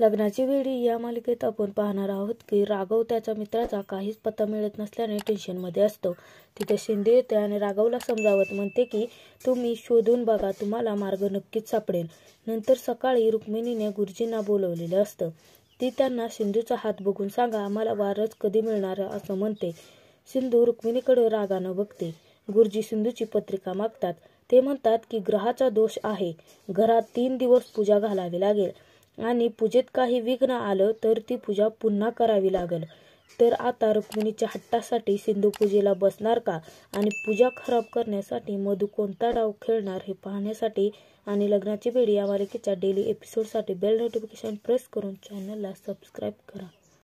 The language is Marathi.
लग्नाची वेळी या मालिकेत आपण पाहणार आहोत की राघव त्याच्या मित्राचा काहीच पत्ता मिळत नसल्याने टेन्शनमध्ये असतो तिथे शिंदे येते आणि राघवला समजावत म्हणते की तुम्ही शोधून बघा तुम्हाला मार्ग नक्कीच सापडेल नंतर सकाळी रुक्मिणीने गुरुजींना बोलवलेलं असतं ती त्यांना सिंधूचा हात बघून सांगा आम्हाला वारच कधी मिळणार असं म्हणते सिंधू रुक्मिणीकडे रागानं बघते गुरुजी सिंधूची पत्रिका मागतात ते म्हणतात की ग्रहाचा दोष आहे घरात तीन दिवस पूजा घालावी लागेल आणि पूजेत काही विघ्न आलं तर ती पूजा पुन्हा करावी लागेल तर आता रुक्मिणीच्या हट्टासाठी सिंधू पूजेला बसणार का आणि पूजा खराब करण्यासाठी मधू कोणता डाव खेळणार हे पाहण्यासाठी आणि लग्नाची बेडी या मालिकेच्या डेली एपिसोडसाठी बेल नोटिफिकेशन प्रेस करून चॅनलला सबस्क्राईब करा